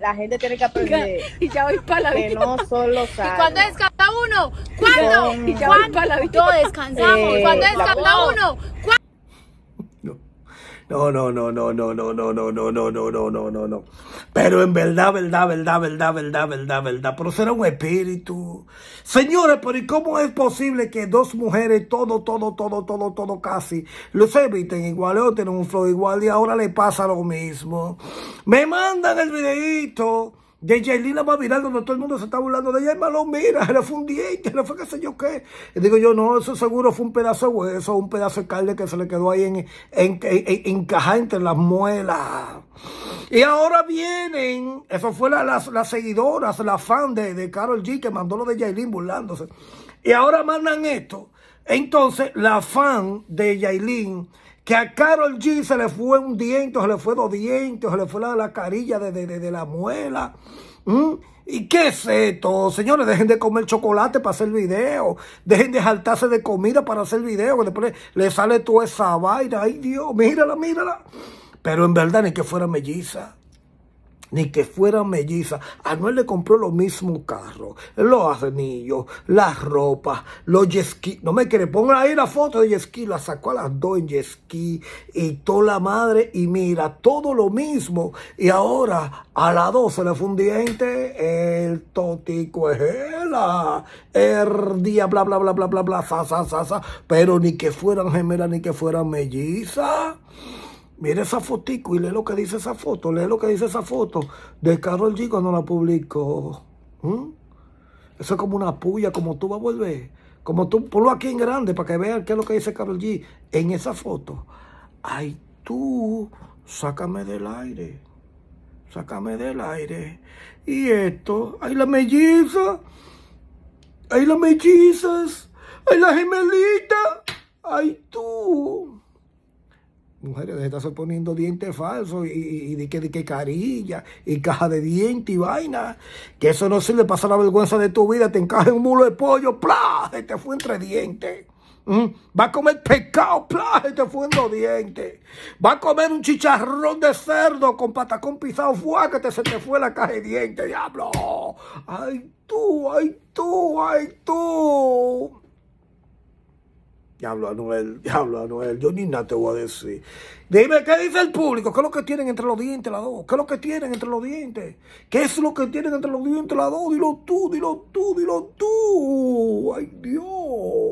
la gente tiene que aprender. Y ya voy para la vida. Que no solo los ¿Y cuándo descansa uno? ¿Cuándo? y ya ¿Cuándo? voy para la vida. Todo descansamos. Eh, ¿Cuándo descansa uno? ¿Cuándo? No, no, no, no, no, no, no, no, no, no, no, no, no, no, no. Pero en verdad, verdad, verdad, verdad, verdad, verdad, verdad. Pero será un espíritu. Señores, pero ¿y cómo es posible que dos mujeres, todo, todo, todo, todo, todo, casi, los eviten igual, o tienen un flow igual y ahora le pasa lo mismo? Me mandan el videíto de Yailin la más viral, donde todo el mundo se está burlando de ella. hermano, mira, era fue un diente, le fue qué sé yo qué. Y digo yo, no, eso seguro fue un pedazo de hueso, un pedazo de carne que se le quedó ahí en, en, en, entre las muelas. Y ahora vienen, eso fue las, seguidoras, la fan de, de Carol G que mandó lo de Yailin burlándose. Y ahora mandan esto. Entonces, la fan de Yailin que a Carol G se le fue un diente, se le fue dos dientes, se le fue la, carilla de, de, de, la muela. ¿Y qué es esto? Señores, dejen de comer chocolate para hacer video. Dejen de jaltarse de comida para hacer video. Que después le, le sale toda esa vaina. Ay, Dios, mírala, mírala. Pero en verdad ni que fuera melliza ni que fueran melliza. Anuel le compró lo mismo carro. los arnillos, las ropas, los yesquí. No me quiere, poner ahí la foto de yesquí. La sacó a las dos en yesquí y toda la madre. Y mira, todo lo mismo. Y ahora a las dos se le fue un diente. El totico es el er día, bla, bla, bla, bla, bla, bla, Pero ni que fueran gemelas, ni que fueran mellizas. Mira esa fotico y lee lo que dice esa foto. Lee lo que dice esa foto de Carol G cuando la publicó. ¿Mm? Eso es como una puya, como tú vas a volver. Como tú, ponlo aquí en grande para que vean qué es lo que dice Carol G en esa foto. Ay, tú, sácame del aire. Sácame del aire. Y esto, ay, la melliza. Ay, las mellizas. Ay, la gemelita. Ay, tú. Mujeres, estás está poniendo dientes falsos y, y, de, que, de que carilla y caja de dientes y vaina. Que eso no sirve pasa la vergüenza de tu vida. Te encaje un mulo de pollo, ¡plá! te fue entre dientes. Mm, va a comer pescado, ¡plá! te fue en los dientes. Va a comer un chicharrón de cerdo con patacón pisado, ¡fuá! Que se te fue la caja de dientes, diablo. ¡Ay tú, ay tú, ay tú! Diablo, Anuel, diablo, Anuel, yo ni nada te voy a decir. Dime, ¿qué dice el público? ¿Qué es lo que tienen entre los dientes las dos? ¿Qué es lo que tienen entre los dientes? ¿Qué es lo que tienen entre los dientes las dos? Dilo tú, dilo tú, dilo tú. Ay, Dios.